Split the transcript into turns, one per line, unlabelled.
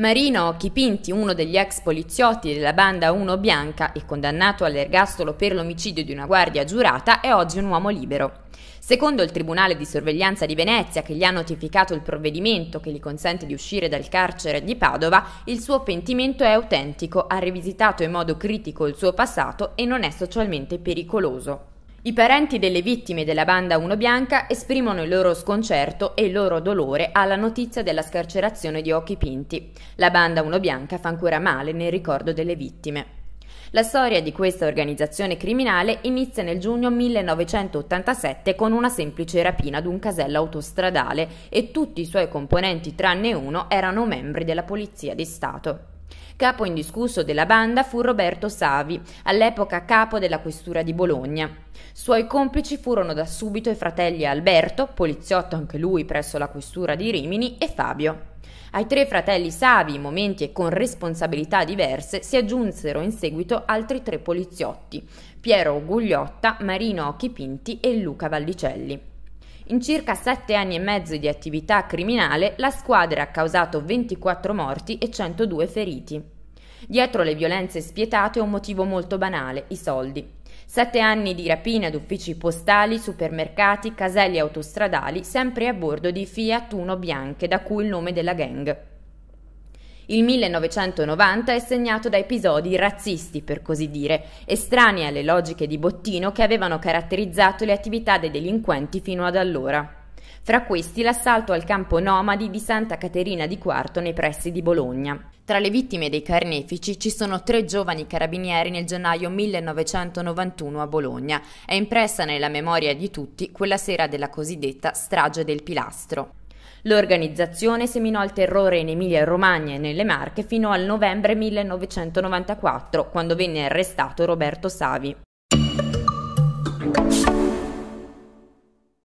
Marino Chipinti, uno degli ex poliziotti della banda 1 Bianca e condannato all'ergastolo per l'omicidio di una guardia giurata, è oggi un uomo libero. Secondo il Tribunale di Sorveglianza di Venezia, che gli ha notificato il provvedimento che gli consente di uscire dal carcere di Padova, il suo pentimento è autentico, ha rivisitato in modo critico il suo passato e non è socialmente pericoloso. I parenti delle vittime della banda Uno Bianca esprimono il loro sconcerto e il loro dolore alla notizia della scarcerazione di Occhi Pinti. La banda Uno Bianca fa ancora male nel ricordo delle vittime. La storia di questa organizzazione criminale inizia nel giugno 1987 con una semplice rapina ad un casello autostradale e tutti i suoi componenti tranne uno erano membri della Polizia di Stato. Capo indiscusso della banda fu Roberto Savi, all'epoca capo della questura di Bologna. Suoi complici furono da subito i fratelli Alberto, poliziotto anche lui presso la questura di Rimini, e Fabio. Ai tre fratelli Savi, in momenti e con responsabilità diverse, si aggiunsero in seguito altri tre poliziotti, Piero Gugliotta, Marino Occhi Pinti e Luca Vallicelli. In circa sette anni e mezzo di attività criminale, la squadra ha causato 24 morti e 102 feriti. Dietro le violenze spietate un motivo molto banale, i soldi. Sette anni di rapine ad uffici postali, supermercati, caselli autostradali, sempre a bordo di Fiat Uno bianche, da cui il nome della gang. Il 1990 è segnato da episodi razzisti, per così dire, estranei alle logiche di bottino che avevano caratterizzato le attività dei delinquenti fino ad allora. Fra questi l'assalto al campo nomadi di Santa Caterina di Quarto nei pressi di Bologna. Tra le vittime dei carnefici ci sono tre giovani carabinieri nel gennaio 1991 a Bologna. È impressa nella memoria di tutti quella sera della cosiddetta strage del pilastro. L'organizzazione seminò il terrore in Emilia-Romagna e nelle Marche fino al novembre 1994, quando venne arrestato Roberto Savi.